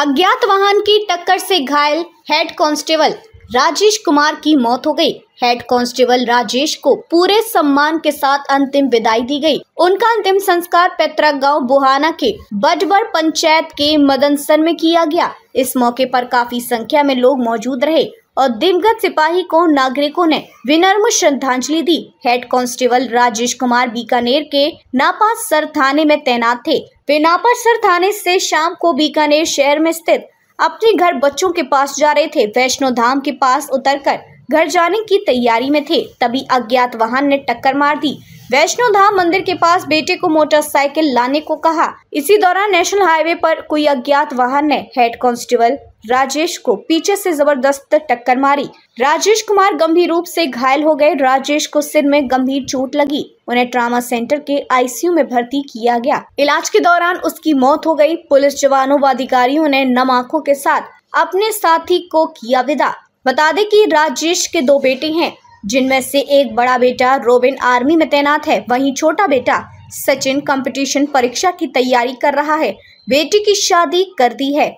अज्ञात वाहन की टक्कर से घायल हेड कांस्टेबल राजेश कुमार की मौत हो गई हेड कांस्टेबल राजेश को पूरे सम्मान के साथ अंतिम विदाई दी गई उनका अंतिम संस्कार पैतरा गांव बुहाना के बजबर पंचायत के मदनसन में किया गया इस मौके पर काफी संख्या में लोग मौजूद रहे और दिवगत सिपाही को नागरिकों ने विनम्र श्रद्धांजलि दी हेड कांस्टेबल राजेश कुमार बीकानेर के नापा सर थाने में तैनात थे वे नापा सर थाने से शाम को बीकानेर शहर में स्थित अपने घर बच्चों के पास जा रहे थे वैष्णो धाम के पास उतरकर घर जाने की तैयारी में थे तभी अज्ञात वाहन ने टक्कर मार दी वैष्णो धाम मंदिर के पास बेटे को मोटरसाइकिल लाने को कहा इसी दौरान नेशनल हाईवे पर कोई अज्ञात वाहन ने हेड कांस्टेबल राजेश को पीछे से जबरदस्त टक्कर मारी राजेश कुमार गंभीर रूप से घायल हो गए राजेश को सिर में गंभीर चोट लगी उन्हें ट्रामा सेंटर के आईसीयू में भर्ती किया गया इलाज के दौरान उसकी मौत हो गई पुलिस जवानों व अधिकारियों ने नम आँखों के साथ अपने साथी को किया विदा बता दें कि राजेश के दो बेटे हैं जिनमें से एक बड़ा बेटा रोबिन आर्मी में तैनात है वहीं छोटा बेटा सचिन कंपटीशन परीक्षा की तैयारी कर रहा है बेटी की शादी कर दी है